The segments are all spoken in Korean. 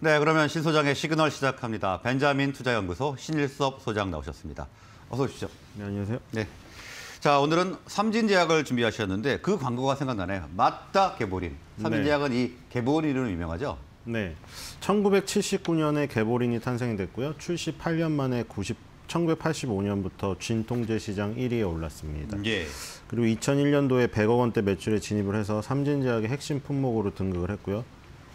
네, 그러면 신 소장의 시그널 시작합니다. 벤자민 투자연구소 신일섭 소장 나오셨습니다. 어서 오십시오. 네, 안녕하세요. 네. 자, 오늘은 삼진제약을 준비하셨는데 그 광고가 생각나네요. 맞다 개보린. 삼진제약은 네. 이 개보린으로 유명하죠? 네. 1979년에 개보린이 탄생이 됐고요. 출시 8년 만에 90 1985년부터 진통제 시장 1위에 올랐습니다. 예. 그리고 2001년도에 100억 원대 매출에 진입을 해서 삼진제약의 핵심 품목으로 등극을 했고요.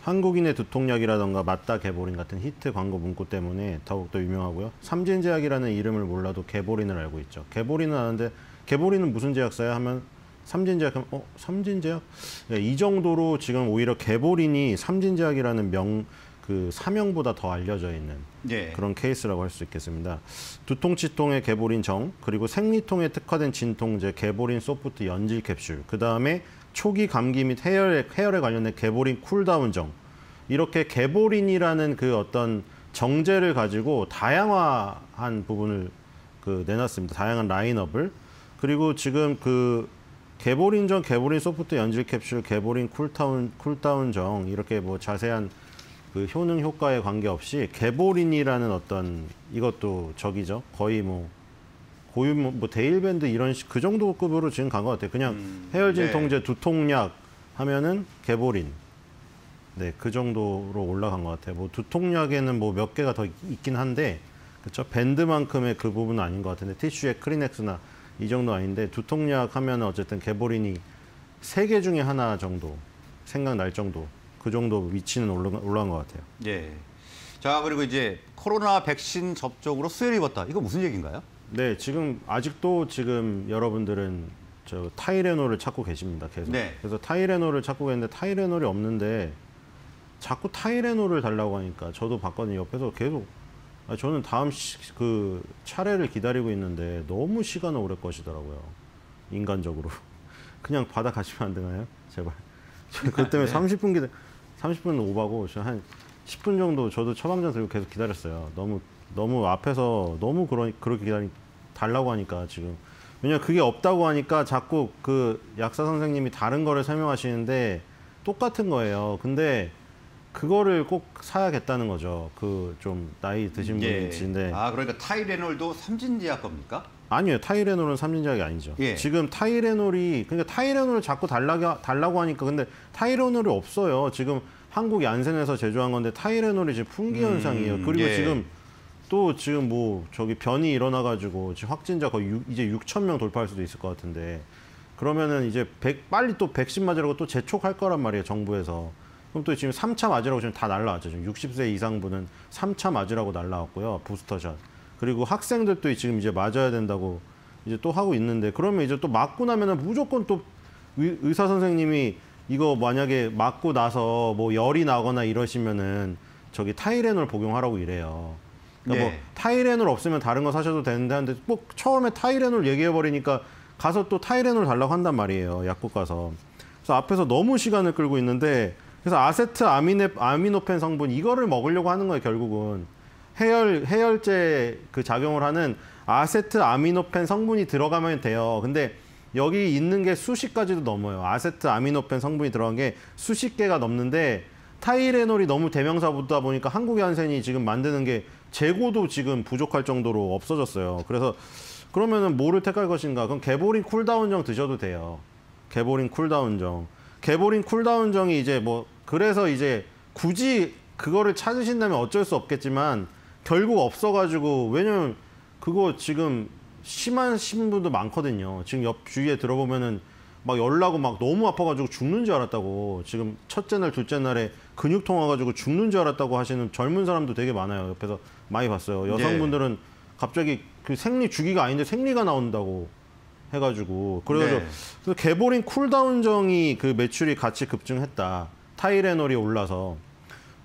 한국인의 두통약이라던가 맞다 개보린 같은 히트 광고 문구 때문에 더욱더 유명하고요. 삼진제약이라는 이름을 몰라도 개보린을 알고 있죠. 개보린은 아는데 개보린은 무슨 제약사야 하면 삼진제약 하면 어? 삼진제약? 네, 이 정도로 지금 오히려 개보린이 삼진제약이라는 명 그 사명보다 더 알려져 있는 네. 그런 케이스라고 할 수 있겠습니다. 두통치통의 개보린 정, 그리고 생리통에 특화된 진통제 개보린 소프트 연질 캡슐, 그 다음에 초기 감기 및 해열에, 해열에 관련된 개보린 쿨다운정 이렇게 개보린이라는 그 어떤 정제를 가지고 다양화한 부분을 그 내놨습니다. 다양한 라인업을 그리고 지금 그 개보린정, 개보린 소프트 연질 캡슐, 개보린 쿨다운 쿨다운정 이렇게 뭐 자세한 그 효능 효과에 관계없이 개보린이라는 어떤 이것도 적이죠. 거의 뭐 고유 뭐, 뭐 데일밴드 이런 그 정도 급으로 지금 간 것 같아요. 그냥 음, 헤어진 네. 통제 두통약 하면은 개보린. 네, 그 정도로 올라간 것 같아요. 뭐 두통약에는 뭐 몇 개가 더 있긴 한데 그렇죠. 밴드만큼의 그 부분은 아닌 것 같은데 티슈에 크리넥스나 이 정도 아닌데 두통약 하면 어쨌든 개보린이 세 개 중에 하나 정도 생각날 정도 그 정도 위치는 올라간 것 같아요. 예. 자 그리고 이제 코로나 백신 접종으로 수혜를 입었다. 이거 무슨 얘기인가요? 네, 지금 아직도 지금 여러분들은 저 타이레놀을 찾고 계십니다. 계속. 네. 그래서 타이레놀을 찾고 계는데 타이레놀이 없는데 자꾸 타이레놀을 달라고 하니까 저도 봤거든요. 옆에서 계속 아, 저는 다음 시, 그 차례를 기다리고 있는데 너무 시간은 오래 것이더라고요. 인간적으로. 그냥 받아 가시면 안 되나요? 제발. 그 때문에 네. 30분 기다 30분 오바고 한 10분 정도 저도 처방전 들고 계속 기다렸어요. 너무 너무 앞에서 너무 그러, 그렇게 기다리, 달라고 하니까 지금 왜냐 그게 없다고 하니까 자꾸 그 약사 선생님이 다른 거를 설명하시는데 똑같은 거예요. 근데 그거를 꼭 사야겠다는 거죠. 그 좀 나이 드신 예. 분이신데. 아 그러니까 타이레놀도 삼진제약 겁니까? 아니에요. 타이레놀은 삼진제약이 아니죠. 예. 지금 타이레놀이 그러니까 타이레놀을 자꾸 달라고 달라고 하니까 근데 타이레놀이 없어요. 지금 한국 얀센에서 제조한 건데 타이레놀이 지금 품귀 현상이에요. 음, 그리고 예. 지금 또 지금 뭐 저기 변이 일어나가지고 지금 확진자 거의 6, 이제 6천 명 돌파할 수도 있을 것 같은데 그러면은 이제 백, 빨리 또 백신 맞으라고 또 재촉할 거란 말이에요 정부에서 그럼 또 지금 3차 맞으라고 지금 다 날라왔죠 지금 60세 이상 분은 3차 맞으라고 날라왔고요 부스터샷 그리고 학생들도 지금 이제 맞아야 된다고 이제 또 하고 있는데 그러면 이제 또 맞고 나면은 무조건 또 의사 선생님이 이거 만약에 맞고 나서 뭐 열이 나거나 이러시면은 저기 타이레놀 복용하라고 이래요. 그러니까 뭐 예. 뭐 타이레놀 없으면 다른 거 사셔도 되는데 하는데 꼭 처음에 타이레놀 얘기해 버리니까 가서 또 타이레놀 달라고 한단 말이에요. 약국 가서. 그래서 앞에서 너무 시간을 끌고 있는데 그래서 아세트 아미네 아미노펜 성분 이거를 먹으려고 하는 거예요, 결국은. 해열 해열제 그 작용을 하는 아세트 아미노펜 성분이 들어가면 돼요. 근데 여기 있는 게 수십 가지도 넘어요. 아세트 아미노펜 성분이 들어간 게 수십 개가 넘는데 타이레놀이 너무 대명사보다 보니까 한국의 한센이 지금 만드는 게 재고도 지금 부족할 정도로 없어졌어요. 그래서 그러면은 뭐를 택할 것인가? 그럼 개보링 쿨다운정 드셔도 돼요. 개보링 쿨다운정. 개보링 쿨다운정이 이제 뭐 그래서 이제 굳이 그거를 찾으신다면 어쩔 수 없겠지만 결국 없어가지고 왜냐면 그거 지금 심한 신분도 많거든요. 지금 옆 주위에 들어보면은 막 열나고 막 너무 아파가지고 죽는 줄 알았다고 지금 첫째 날 둘째 날에 근육 통와가지고 죽는 줄 알았다고 하시는 젊은 사람도 되게 많아요. 옆에서 많이 봤어요. 네. 여성분들은 네. 갑자기 그 생리 주기가 아닌데 생리가 나온다고 해가지고 네. 그래서 네. 개보린 쿨다운정이 그 매출이 같이 급증했다. 타이레놀이 올라서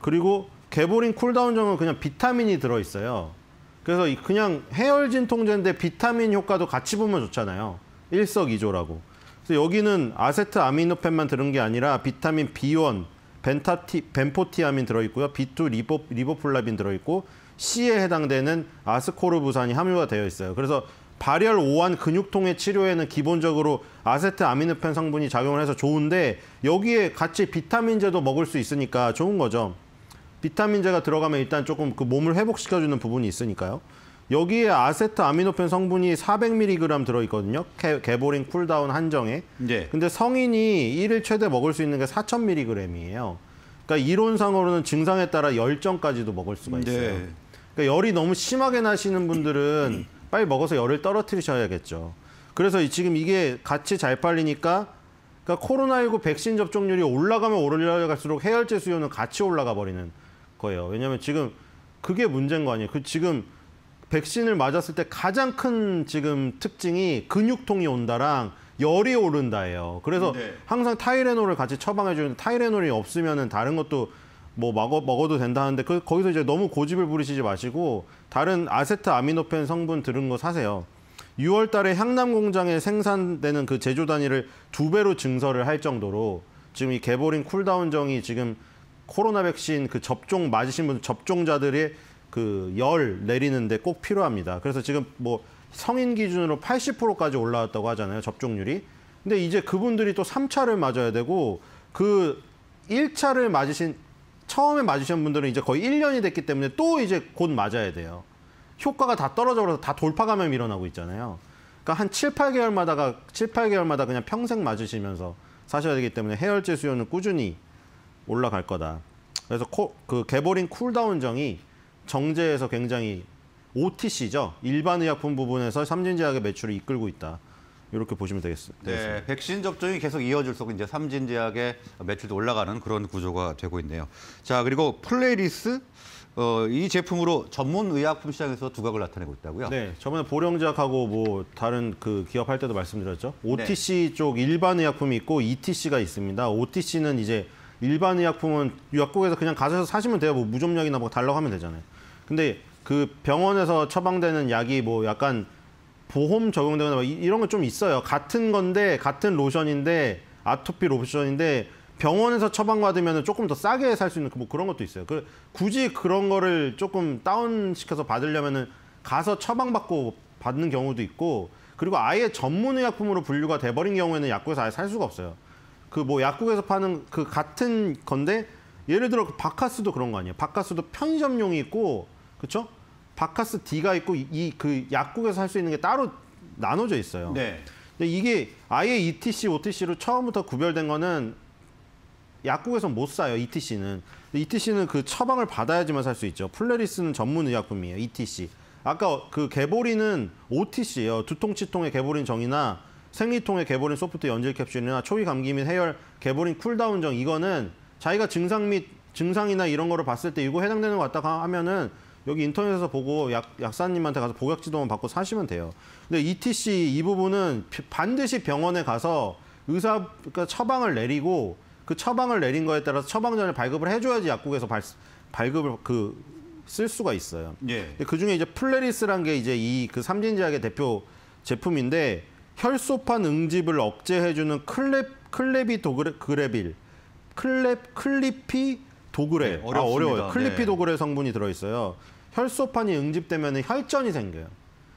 그리고 개보린 쿨다운정은 그냥 비타민이 들어 있어요. 그래서 그냥 해열 진통제인데 비타민 효과도 같이 보면 좋잖아요. 일석이조라고. 그래서 여기는 아세트 아미노펜만 들은 게 아니라 비타민 B1, 벤타티, 벤포티아민 들어있고요. B2 리보, 리보플라빈 들어있고 C에 해당되는 아스코르 부산이 함유가 되어 있어요. 그래서 발열 오한 근육통의 치료에는 기본적으로 아세트 아미노펜 성분이 작용을 해서 좋은데 여기에 같이 비타민제도 먹을 수 있으니까 좋은 거죠. 비타민제가 들어가면 일단 조금 그 몸을 회복시켜주는 부분이 있으니까요. 여기에 아세트 아미노펜 성분이 400mg 들어있거든요. 개, 보링 쿨다운 한정에. 네. 근데 성인이 일일 최대 먹을 수 있는 게 4000mg이에요. 그러니까 이론상으로는 증상에 따라 열정까지도 먹을 수가 네. 있어요. 네. 그러니까 열이 너무 심하게 나시는 분들은 빨리 먹어서 열을 떨어뜨리셔야겠죠. 그래서 지금 이게 같이 잘 팔리니까 그러니까 코로나19 백신 접종률이 올라가면 올라갈수록 해열제 수요는 같이 올라가 버리는 거예요. 왜냐하면 지금 그게 문제인 거 아니에요. 그 지금 백신을 맞았을 때 가장 큰 지금 특징이 근육통이 온다랑 열이 오른다예요. 그래서 네. 항상 타이레놀을 같이 처방해 주는 타이레놀이 없으면은 다른 것도 뭐 먹어, 먹어도 된다 는데 그, 거기서 이제 너무 고집을 부리시지 마시고 다른 아세트 아미노펜 성분 들은 거 사세요. 6월 달에 향남 공장에 생산되는 그 제조 단위를 두 배로 증설을 할 정도로 지금 이 개보링 쿨다운정이 지금 코로나 백신 그 접종 맞으신 분 접종자들의 그 열 내리는데 꼭 필요합니다. 그래서 지금 뭐 성인 기준으로 80%까지 올라왔다고 하잖아요. 접종률이. 근데 이제 그분들이 또 3차를 맞아야 되고 그 1차를 맞으신 처음에 맞으신 분들은 이제 거의 1년이 됐기 때문에 또 이제 곧 맞아야 돼요. 효과가 다 떨어져서 다 돌파 감염이 일어나고 있잖아요. 그러니까 한 7, 8개월마다가 7, 8개월마다 그냥 평생 맞으시면서 사셔야 되기 때문에 해열제 수요는 꾸준히 올라갈 거다. 그래서 코, 그개보린 쿨다운정이 정제에서 굉장히 OTC죠. 일반 의약품 부분에서 삼진제약의 매출을 이끌고 있다. 이렇게 보시면 네, 되겠습니다. 네, 백신 접종이 계속 이어질수록 이제 삼진제약의 매출도 올라가는 그런 구조가 되고 있네요. 자, 그리고 플레이리스 어, 이 제품으로 전문 의약품 시장에서 두각을 나타내고 있다고요? 네, 저번에 보령제약하고 뭐 다른 그 기업 할 때도 말씀드렸죠. OTC 네. 쪽 일반 의약품이 있고 ETC가 있습니다. OTC는 이제 일반 의약품은 약국에서 그냥 가셔서 사시면 돼요. 뭐 무좀약이나 뭐 달라고 하면 되잖아요. 근데 그 병원에서 처방되는 약이 뭐 약간 보험 적용되거나 이런 건 좀 있어요. 같은 건데 같은 로션인데 아토피 로션인데 병원에서 처방받으면 조금 더 싸게 살 수 있는 그 뭐 그런 것도 있어요. 그, 굳이 그런 거를 조금 다운시켜서 받으려면은 가서 처방받고 받는 경우도 있고 그리고 아예 전문의약품으로 분류가 돼버린 경우에는 약국에서 아예 살 수가 없어요. 그 뭐 약국에서 파는 그 같은 건데 예를 들어 그 바카스도 그런 거 아니에요. 바카스도 편의점용이 있고 그렇죠? 바카스 D가 있고 이 그 약국에서 할수 있는 게 따로 나눠져 있어요. 네. 근데 이게 아예 ETC, OTC로 처음부터 구별된 거는 약국에서 못 사요. ETC는. ETC는 그 처방을 받아야지만 살 수 있죠. 플레리스는 전문 의약품이에요. ETC. 아까 그 개보리는 OTC예요. 두통, 치통의 개보린 정이나 생리통의 개보린 소프트 연질 캡슐이나 초기 감기 및 해열 개보린 쿨다운 정 이거는 자기가 증상 및 증상이나 이런 거를 봤을 때 이거 해당되는 것 같다 하면은 여기 인터넷에서 보고 약, 약사님한테 가서 복약지도만 받고 사시면 돼요. 근데 ETC 이 부분은 반드시 병원에 가서 의사 그러니까 처방을 내리고 그 처방을 내린 거에 따라서 처방전을 발급을 해줘야지 약국에서 발, 발급을 그 쓸 수가 있어요. 예. 근데 그 중에 이제 플레리스란 게 이제 이 그 삼진제약의 대표 제품인데 혈소판 응집을 억제해주는 클랩 클레비 도그레빌 클랩 클리피 도그레 네, 아 어려워요. 클리피 네. 도그레 성분이 들어있어요. 혈소판이 응집되면 혈전이 생겨요.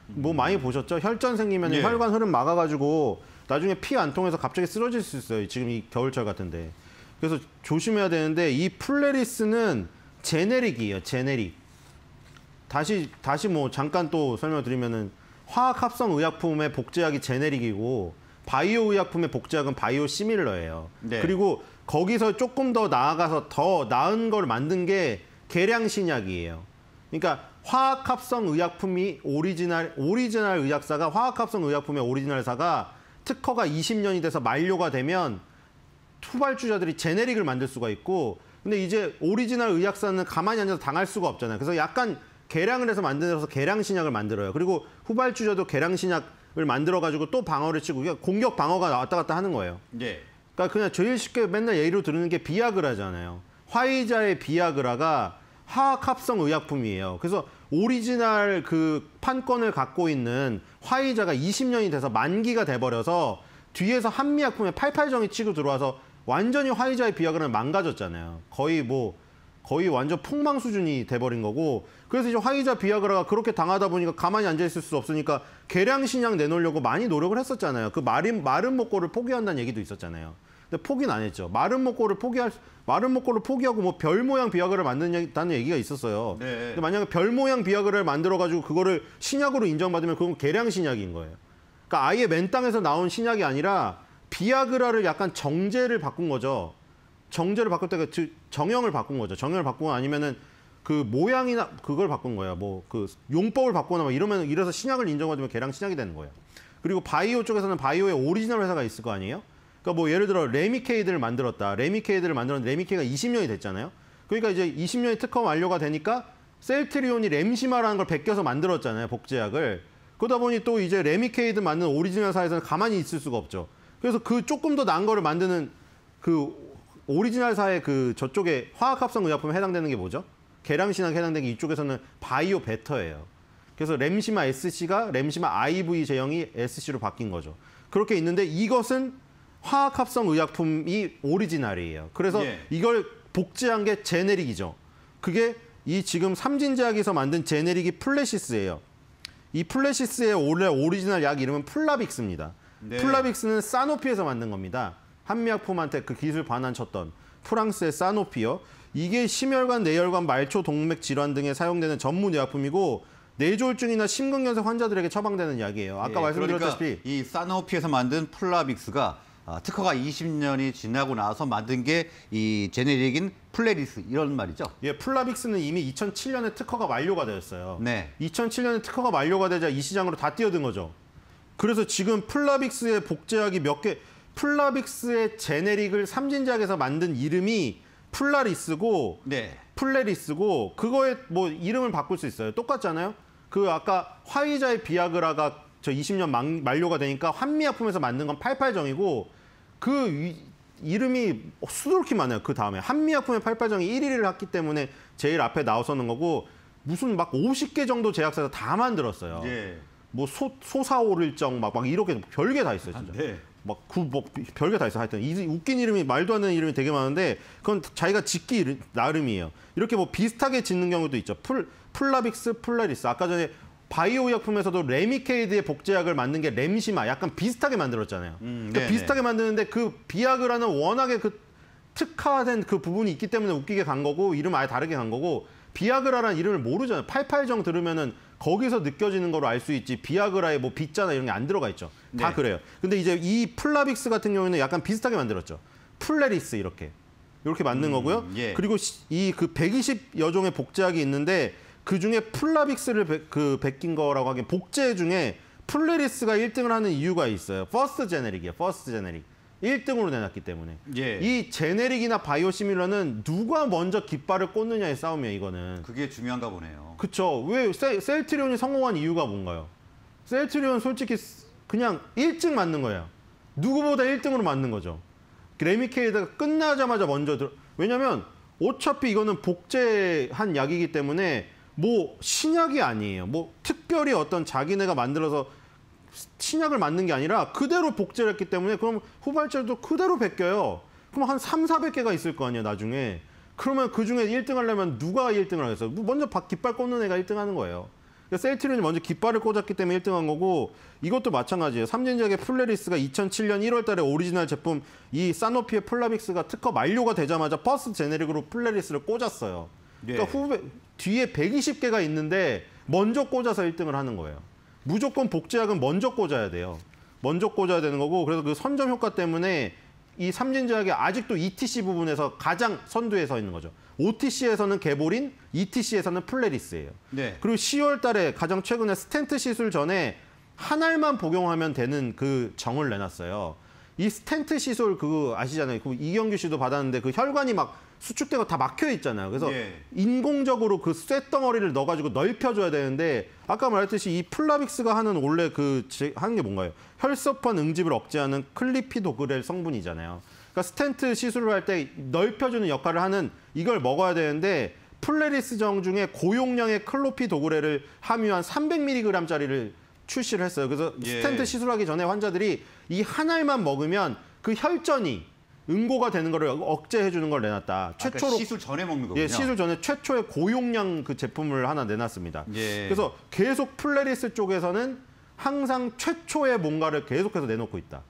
뭐 음. 많이 보셨죠? 혈전 생기면 예. 혈관 흐름 막아가지고 나중에 피 안 통해서 갑자기 쓰러질 수 있어요. 지금 이 겨울철 같은데. 그래서 조심해야 되는데 이 플레리스는 제네릭이에요. 제네릭. 다시 다시 뭐 잠깐 또 설명을 드리면은 화학 합성 의약품의 복제약이 제네릭이고 바이오 의약품의 복제약은 바이오 시밀러예요. 네. 그리고 거기서 조금 더 나아가서 더 나은 걸 만든 게 계량 신약이에요. 그러니까 화학합성 의약품이 오리지널 오리지널 의약사가 화학합성 의약품의 오리지널사가 특허가 20년이 돼서 만료가 되면 투발주자들이 제네릭을 만들 수가 있고 근데 이제 오리지널 의약사는 가만히 앉아서 당할 수가 없잖아요. 그래서 약간 개량을 해서 만들어서 개량 신약을 만들어요. 그리고 후발주자도 개량 신약을 만들어 가지고 또 방어를 치고 그러니까 공격 방어가 왔다 갔다 하는 거예요. 예. 그러니까 그냥 제일 쉽게 맨날 예로 들으는 게 비아그라잖아요. 화이자의 비아그라가 화학합성 의약품이에요. 그래서 오리지널 그 판권을 갖고 있는 화이자가 20년이 돼서 만기가 돼버려서 뒤에서 한미약품에8 8정이 치고 들어와서 완전히 화이자의 비약은 망가졌잖아요. 거의 뭐 거의 완전 폭망 수준이 돼버린 거고 그래서 이제 화이자 비아그라가 그렇게 당하다 보니까 가만히 앉아있을 수 없으니까 계량 신약 내놓으려고 많이 노력을 했었잖아요. 그 마른, 마른 목걸을 포기한다는 얘기도 있었잖아요. 근데 포기는 안 했죠. 마른 먹고을 포기할 마른 먹고을 포기하고 뭐 별 모양 비아그를 라 만든다는 얘기가 있었어요. 네. 근데 만약에 별 모양 비아그를 라 만들어 가지고 그거를 신약으로 인정받으면 그건 계량 신약인 거예요. 그러니까 아예 맨 땅에서 나온 신약이 아니라 비아그라를 약간 정제를 바꾼 거죠. 정제를 바꿀 때가 그 정형을 바꾼 거죠. 정형을 바꾸거 아니면은 그 모양이나 그걸 바꾼 거예요뭐 그 용법을 바꾸거나 막 뭐 이러면 이래서 신약을 인정받으면 개량 신약이 되는 거예요. 그리고 바이오 쪽에서는 바이오의 오리지널 회사가 있을 거 아니에요? 그러니까 뭐 예를 들어 레미케이드를 만들었다. 레미케이드를 만들었는데 레미케이가 20년이 됐잖아요. 그러니까 이제 20년이 특허 완료가 되니까 셀트리온이 램시마라는 걸 베껴서 만들었잖아요. 복제약을. 그러다 보니 또 이제 레미케이드 만든 오리지널사에서는 가만히 있을 수가 없죠. 그래서 그 조금 더 난 거를 만드는 그 오리지널사의 그 저쪽에 화학합성 의약품에 해당되는 게 뭐죠? 계람신학 해당되는 게 이쪽에서는 바이오 베터예요. 그래서 램시마 SC가 램시마 IV 제형이 SC로 바뀐 거죠. 그렇게 있는데 이것은 화학합성 의약품이 오리지널이에요. 그래서 예. 이걸 복제한 게 제네릭이죠. 그게 이 지금 삼진제약에서 만든 제네릭이 플래시스예요. 이 플래시스의 원래 오리지널 약 이름은 플라빅스입니다. 네. 플라빅스는 사노피에서 만든 겁니다. 한미약품한테 그 기술 반환쳤던 프랑스의 사노피요. 이게 심혈관, 뇌혈관, 말초, 동맥 질환 등에 사용되는 전문 의약품이고 뇌졸중이나 심근경색 환자들에게 처방되는 약이에요. 아까 예, 말씀드렸다시피 그러니까 이 사노피에서 만든 플라빅스가 아, 특허가 20년이 지나고 나서 만든 게 이 제네릭인 플레리스 이런 말이죠. 예, 플라빅스는 이미 2007년에 특허가 완료가 되었어요. 네. 2007년에 특허가 완료가 되자 이 시장으로 다 뛰어든 거죠. 그래서 지금 플라빅스의 복제약이 몇 개, 플라빅스의 제네릭을 삼진작에서 만든 이름이 플라리스고, 네. 플레리스고, 그거에 뭐 이름을 바꿀 수 있어요. 똑같잖아요. 그 아까 화이자의 비아그라가 저 20년 만, 만료가 되니까 한미약품에서 만든 건 88정이고 그 위, 이름이 수두룩히 많아요. 그 다음에 한미약품의 88정이 1위를 했기 때문에 제일 앞에 나와서는 거고 무슨 막 50개 정도 제약사에서 다 만들었어요. 예. 뭐 소, 소사오를정 막, 막 이렇게 별게 다 있어요. 진짜. 아, 네. 막그 뭐, 별게 다 있어. 하여튼 이, 웃긴 이름이 말도 안 되는 이름이 되게 많은데 그건 자기가 짓기 이름, 나름이에요. 이렇게 뭐 비슷하게 짓는 경우도 있죠. 풀 플라빅스, 플라리스. 아까 전에 바이오 의 약품에서도 레미케이드의 복제약을 만든 게렘시마 약간 비슷하게 만들었잖아요. 음, 그러니까 비슷하게 만드는데 그비약을라는 워낙에 그 특화된 그 부분이 있기 때문에 웃기게 간 거고 이름 아예 다르게 간 거고 비아그라라는 이름을 모르잖아요. 팔팔정 들으면은 거기서 느껴지는 걸로 알 수 있지 비아그라에 뭐 빗자나 이런 게 안 들어가 있죠. 다 네. 그래요. 근데 이제 이 플라빅스 같은 경우에는 약간 비슷하게 만들었죠. 플레리스 이렇게 이렇게 만든 음, 거고요. 예. 그리고 이 그 120여 종의 복제약이 있는데 그 중에 플라빅스를 베, 그 베낀 거라고 하기엔 복제 중에 플레리스가 1등을 하는 이유가 있어요. 퍼스트 제네릭이에요. 퍼스트 제네릭. 1등으로 내놨기 때문에. 예. 이 제네릭이나 바이오 시밀러는 누가 먼저 깃발을 꽂느냐의 싸움이에요, 이거는. 그게 중요한가 보네요. 그쵸. 왜 셀, 셀트리온이 성공한 이유가 뭔가요? 셀트리온 솔직히 그냥 1등 맞는 거예요. 누구보다 1등으로 맞는 거죠. 레미케이드가 끝나자마자 먼저 들어. 왜냐면 어차피 이거는 복제한 약이기 때문에 뭐 신약이 아니에요. 뭐 특별히 어떤 자기네가 만들어서 신약을 만든 게 아니라 그대로 복제를 했기 때문에 그럼 후발자도 그대로 베껴요. 그럼 한 3, 400개가 있을 거 아니에요, 나중에. 그러면 그중에 1등 하려면 누가 1등을 하겠어요? 뭐 먼저 깃발 꽂는 애가 1등 하는 거예요. 그러니까 셀트리온이 먼저 깃발을 꽂았기 때문에 1등 한 거고 이것도 마찬가지예요. 삼진작의 플레리스가 2007년 1월 달에 오리지널 제품 이 사노피의 플라빅스가 특허 만료가 되자마자 퍼스트 제네릭으로 플레리스를 꽂았어요. 예. 그러니까 후배 뒤에 120개가 있는데 먼저 꽂아서 1등을 하는 거예요. 무조건 복제약은 먼저 꽂아야 돼요. 먼저 꽂아야 되는 거고 그래서 그 선점 효과 때문에 이 삼진제약이 아직도 ETC 부분에서 가장 선두에 서 있는 거죠. OTC에서는 개보린, ETC에서는 플레리스예요. 네. 그리고 10월 달에 가장 최근에 스탠트 시술 전에 한 알만 복용하면 되는 그 정을 내놨어요. 이 스탠트 시술 그거 아시잖아요. 그 이경규 씨도 받았는데 그 혈관이 막 수축대가다 막혀 있잖아요. 그래서 예. 인공적으로 그 쇳덩어리를 넣어가지고 넓혀줘야 되는데 아까 말했듯이 이 플라빅스가 하는 원래 그 하는 게 뭔가요? 혈소판 응집을 억제하는 클리피도그렐 성분이잖아요. 그러니까 스탠트 시술을 할 때 넓혀주는 역할을 하는 이걸 먹어야 되는데 플레리스정 중에 고용량의 클로피도그렐을 함유한 300mg짜리를 출시를 했어요. 그래서 예. 스탠트 시술하기 전에 환자들이 이 한 알만 먹으면 그 혈전이 응고가 되는 거를 억제해 주는 걸 내놨다. 최초로 시술 전에 먹는 거군요. 예, 시술 전에 최초의 고용량 그 제품을 하나 내놨습니다. 예. 그래서 계속 플레리스 쪽에서는 항상 최초의 뭔가를 계속해서 내놓고 있다.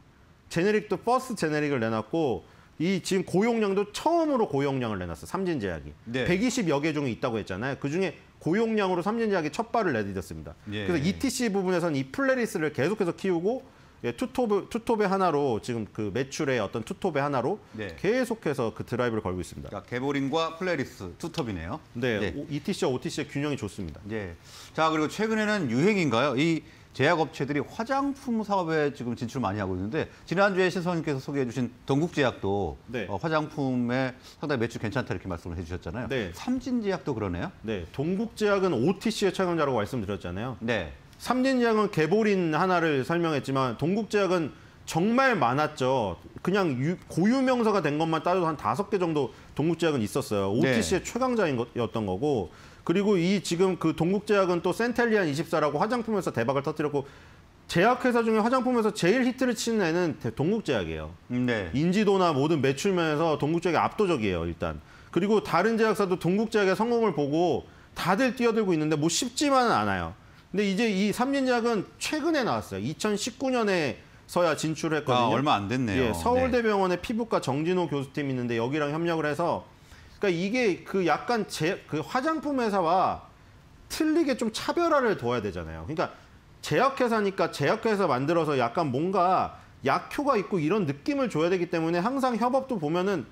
제네릭도 버스 제네릭을 내놨고 이 지금 고용량도 처음으로 고용량을 내놨어. 삼진제약이. 네. 120여 개 중에 있다고 했잖아요. 그중에 고용량으로 삼진제약이 첫 발을 내딛었습니다. 예. 그래서 ETC 부분에서는 이 플레리스를 계속해서 키우고 예, 투톱 투톱의 하나로 지금 그 매출의 어떤 투톱의 하나로 네. 계속해서 그 드라이브를 걸고 있습니다. 그러니까 개보링과 플레리스 투톱이네요. 네, 네. ETC와 OTC의 균형이 좋습니다. 네. 자 그리고 최근에는 유행인가요? 이 제약업체들이 화장품 사업에 지금 진출 많이 하고 있는데 지난주에 신선님께서 소개해주신 동국제약도 네. 어, 화장품에 상당히 매출 괜찮다 이렇게 말씀을 해주셨잖아요. 네. 삼진제약도 그러네요. 네, 동국제약은 OTC의 최강자라고 말씀드렸잖아요. 네. 삼진제약은 개보린 하나를 설명했지만 동국제약은 정말 많았죠. 그냥 고유명사가 된 것만 따져도 한 다섯 개 정도 동국제약은 있었어요. OTC의 네. 최강자였던 거고 그리고 이 지금 그 동국제약은 또 센텔리안 24라고 화장품에서 대박을 터뜨렸고 제약회사 중에 화장품에서 제일 히트를 치는 애는 동국제약이에요. 네. 인지도나 모든 매출면에서 동국제약이 압도적이에요, 일단. 그리고 다른 제약사도 동국제약의 성공을 보고 다들 뛰어들고 있는데 뭐 쉽지만은 않아요. 근데 이제 이 3년약은 최근에 나왔어요. 2019년에 서야 진출했거든요. 아, 얼마 안 됐네요. 예, 서울대병원에 네. 피부과 정진호 교수팀 있는데 여기랑 협력을 해서 그러니까 이게 그 약간 제 그 화장품 회사와 틀리게 좀 차별화를 둬야 되잖아요. 그러니까 제약회사니까 제약회사 만들어서 약간 뭔가 약효가 있고 이런 느낌을 줘야 되기 때문에 항상 협업도 보면은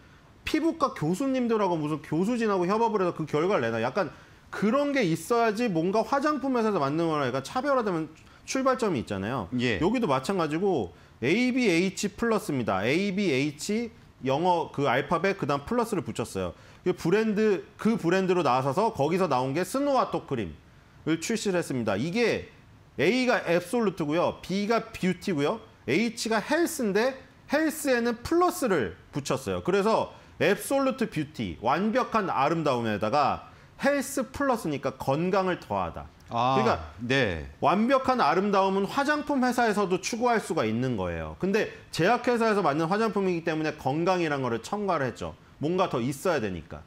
피부과 교수님들하고 무슨 교수진하고 협업을 해서 그 결과를 내나 약간 그런 게 있어야지 뭔가 화장품 회사에서 만든 거라니까 차별화되면 출발점이 있잖아요. 예. 여기도 마찬가지고 ABH 플러스입니다. ABH 영어 그 알파벳 그다음 플러스를 붙였어요. 그 브랜드 그 브랜드로 나와서 거기서 나온 게 스노와토 크림을 출시를 했습니다. 이게 A가 앱솔루트고요. B가 뷰티고요. H가 헬스인데 헬스에는 플러스를 붙였어요. 그래서 앱솔루트 뷰티 완벽한 아름다움에다가 헬스 플러스니까 건강을 더하다. 아, 그러니까 네. 완벽한 아름다움은 화장품 회사에서도 추구할 수가 있는 거예요. 근데 제약회사에서 만든 화장품이기 때문에 건강이란 거를 첨가를 했죠. 뭔가 더 있어야 되니까.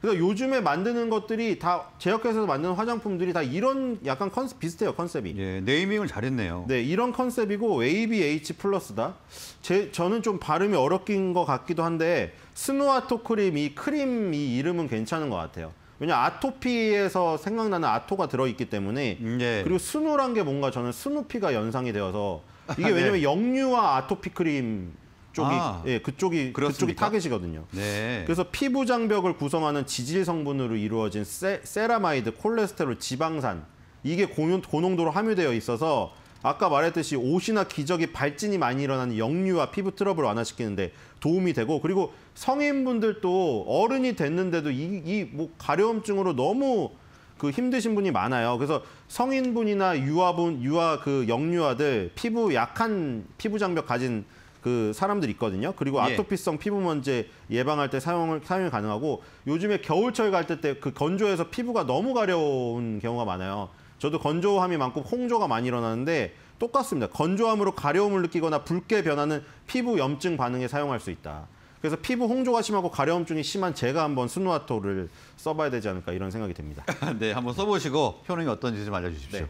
그래서 요즘에 만드는 것들이 다 제약회사에서 만든 화장품들이 다 이런 약간 컨셉 비슷해요 컨셉이. 예, 네이밍을 잘했네요. 네, 이런 컨셉이고 ABH 플러스다. 제 저는 좀 발음이 어렵긴 것 같기도 한데 스노아토 크림 이 크림 이 이름은 괜찮은 것 같아요. 왜냐 아토피에서 생각나는 아토가 들어있기 때문에 예. 그리고 스누란 게 뭔가 저는 스누피가 연상이 되어서 이게 네. 왜냐면 네. 영유아 아토피 크림 쪽이 아, 예 그쪽이 그렇습니까? 그쪽이 타겟이거든요. 네. 그래서 피부 장벽을 구성하는 지질 성분으로 이루어진 세, 세라마이드, 콜레스테롤, 지방산 이게 고농도로 함유되어 있어서 아까 말했듯이 옷이나 기저귀 발진이 많이 일어나는 역류와 피부 트러블 을 완화시키는데 도움이 되고 그리고 성인분들도 어른이 됐는데도 이이뭐 가려움증으로 너무 그 힘드신 분이 많아요. 그래서 성인분이나 유아분, 유아 그역류아들 피부 약한 피부 장벽 가진 그 사람들 있거든요. 그리고 예. 아토피성 예. 피부 먼지 예방할 때 사용을 사용이 가능하고 요즘에 겨울철 갈 때 그 건조해서 피부가 너무 가려운 경우가 많아요. 저도 건조함이 많고 홍조가 많이 일어나는데 똑같습니다. 건조함으로 가려움을 느끼거나 붉게 변하는 피부 염증 반응에 사용할 수 있다. 그래서 피부 홍조가 심하고 가려움증이 심한 제가 한번 스누아토를 써봐야 되지 않을까 이런 생각이 듭니다. 네, 한번 써보시고 효능이 어떤지 좀 알려주십시오. 네.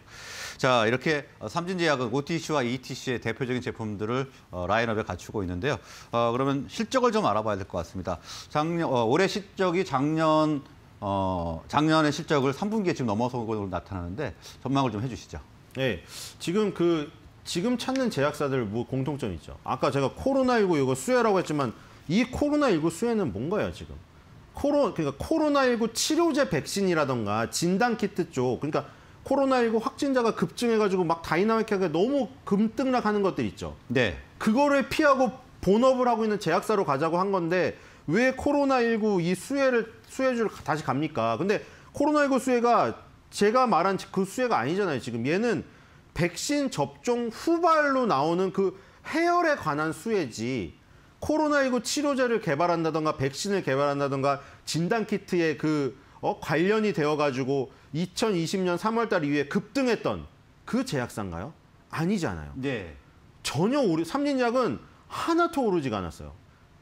자, 이렇게 어, 삼진제약은 OTC와 ETC의 대표적인 제품들을 어, 라인업에 갖추고 있는데요. 어, 그러면 실적을 좀 알아봐야 될 것 같습니다. 작년, 어, 올해 실적이 작년 어, 작년의 실적을 3분기에 지금 넘어서것 으로 나타나는데 전망을 좀 해주시죠. 네, 지금 그 지금 찾는 제약사들 뭐 공통점 있죠. 아까 제가 코로나19 이거 수혜라고 했지만 이 코로나19 수혜는 뭔가요 지금? 코로 그러니까 코로나19 치료제 백신이라던가 진단 키트 쪽 그러니까 코로나19 확진자가 급증해가지고 막 다이나믹하게 너무 금등락하는 것들 있죠. 네. 그거를 피하고 본업을 하고 있는 제약사로 가자고 한 건데 왜 코로나19 이 수혜를 수혜주를 다시 갑니까? 근데 코로나19 수혜가 제가 말한 그 수혜가 아니잖아요. 지금 얘는 백신 접종 후발로 나오는 그 해열에 관한 수혜지 코로나19 치료제를 개발한다던가 백신을 개발한다던가 진단키트에그 어, 관련이 되어가지고 2020년 3월달 이후에 급등했던 그 제약사인가요? 아니잖아요. 네. 전혀 오르 삼진약은 하나도 오르지가 않았어요.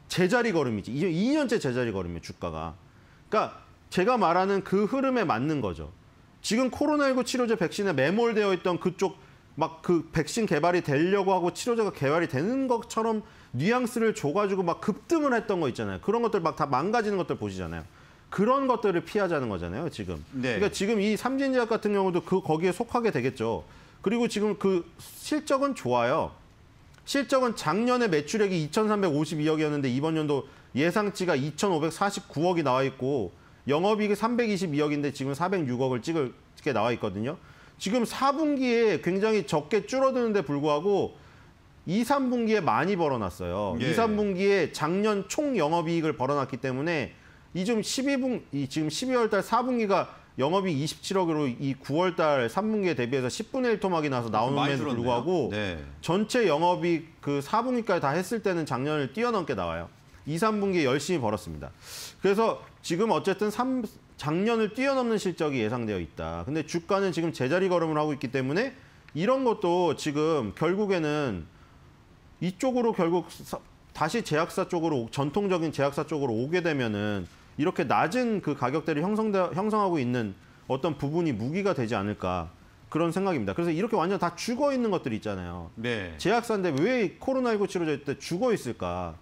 제자리 걸음이지. 2년째 제자리 걸음이에요, 주가가. 그러니까 제가 말하는 그 흐름에 맞는 거죠. 지금 코로나19 치료제 백신에 매몰되어 있던 그쪽 막 그 백신 개발이 되려고 하고 치료제가 개발이 되는 것처럼 뉘앙스를 줘가지고 막 급등을 했던 거 있잖아요. 그런 것들 막 다 망가지는 것들 보시잖아요. 그런 것들을 피하자는 거잖아요, 지금. 네. 그러니까 지금 이 삼진제약 같은 경우도 그 거기에 속하게 되겠죠. 그리고 지금 그 실적은 좋아요. 실적은 작년에 매출액이 2,352억이었는데 이번 연도 예상치가 2,549억이 나와 있고 영업이익이 322억인데 지금 406억을 찍을 게 나와 있거든요. 지금 4분기에 굉장히 적게 줄어드는데 불구하고 2, 3분기에 많이 벌어놨어요. 예. 2, 3분기에 작년 총 영업이익을 벌어놨기 때문에 이 지금 12분 이 지금 12월 달 4분기가 영업이 27억으로 이 9월 달 3분기에 대비해서 10분의 1 토막이 나서 나오는데도 불구하고 네. 전체 영업이 그 4분기까지 다 했을 때는 작년을 뛰어넘게 나와요. 2, 3분기에 열심히 벌었습니다. 그래서 지금 어쨌든 3, 작년을 뛰어넘는 실적이 예상되어 있다. 근데 주가는 지금 제자리 걸음을 하고 있기 때문에 이런 것도 지금 결국에는 이쪽으로 결국 다시 제약사 쪽으로 전통적인 제약사 쪽으로 오게 되면은 이렇게 낮은 그 가격대를 형성되, 형성하고 있는 어떤 부분이 무기가 되지 않을까 그런 생각입니다. 그래서 이렇게 완전 다 죽어 있는 것들이 있잖아요. 네. 제약사인데 왜 코로나19 치료제 때 죽어 있을까?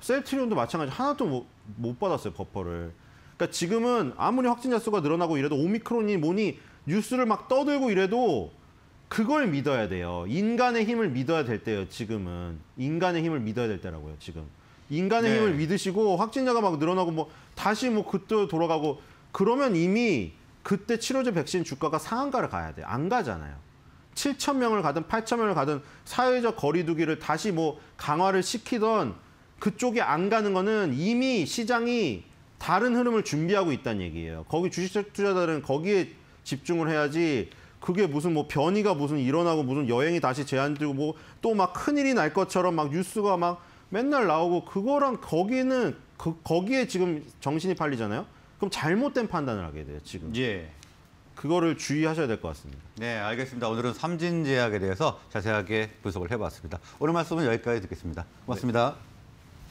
셀트리온도 마찬가지 하나도 못, 못 받았어요 버퍼를. 그러니까 지금은 아무리 확진자 수가 늘어나고 이래도 오미크론이 뭐니 뉴스를 막 떠들고 이래도 그걸 믿어야 돼요. 인간의 힘을 믿어야 될 때예요. 지금은 인간의 힘을 믿어야 될 때라고요. 지금 인간의 네. 힘을 믿으시고 확진자가 막 늘어나고 뭐 다시 뭐 그때 돌아가고 그러면 이미 그때 치료제 백신 주가가 상한가를 가야 돼. 요안 가잖아요. 7천 명을 가든 8천 명을 가든 사회적 거리두기를 다시 뭐 강화를 시키던 그쪽에 안 가는 거는 이미 시장이 다른 흐름을 준비하고 있다는 얘기예요. 거기 주식 투자자들은 거기에 집중을 해야지 그게 무슨 뭐 변이가 무슨 일어나고 무슨 여행이 다시 제한되고 뭐 또 막 큰일이 날 것처럼 막 뉴스가 막 맨날 나오고 그거랑 거기는 그 거기에 지금 정신이 팔리잖아요. 그럼 잘못된 판단을 하게 돼요, 지금. 예. 그거를 주의하셔야 될 것 같습니다. 네, 알겠습니다. 오늘은 삼진제약에 대해서 자세하게 분석을 해봤습니다. 오늘 말씀은 여기까지 듣겠습니다. 고맙습니다. 네.